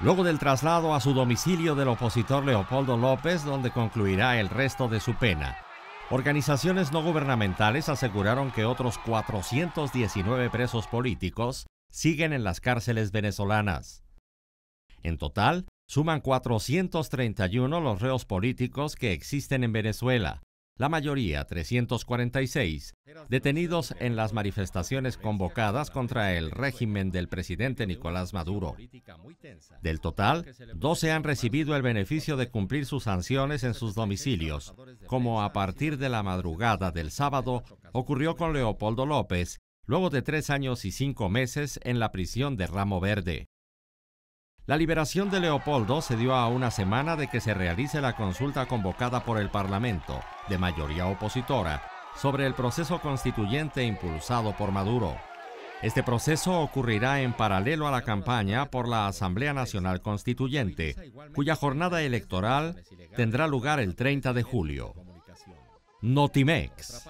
luego del traslado a su domicilio del opositor Leopoldo López, donde concluirá el resto de su pena. Organizaciones no gubernamentales aseguraron que otros 419 presos políticos siguen en las cárceles venezolanas. En total, suman 431 los reos políticos que existen en Venezuela, la mayoría 346, detenidos en las manifestaciones convocadas contra el régimen del presidente Nicolás Maduro. Del total, 12 han recibido el beneficio de cumplir sus sanciones en sus domicilios, como a partir de la madrugada del sábado ocurrió con Leopoldo López, luego de tres años y cinco meses en la prisión de Ramo Verde. La liberación de Leopoldo se dio a una semana de que se realice la consulta convocada por el Parlamento, de mayoría opositora, sobre el proceso constituyente impulsado por Maduro. Este proceso ocurrirá en paralelo a la campaña por la Asamblea Nacional Constituyente, cuya jornada electoral tendrá lugar el 30 de julio. Notimex.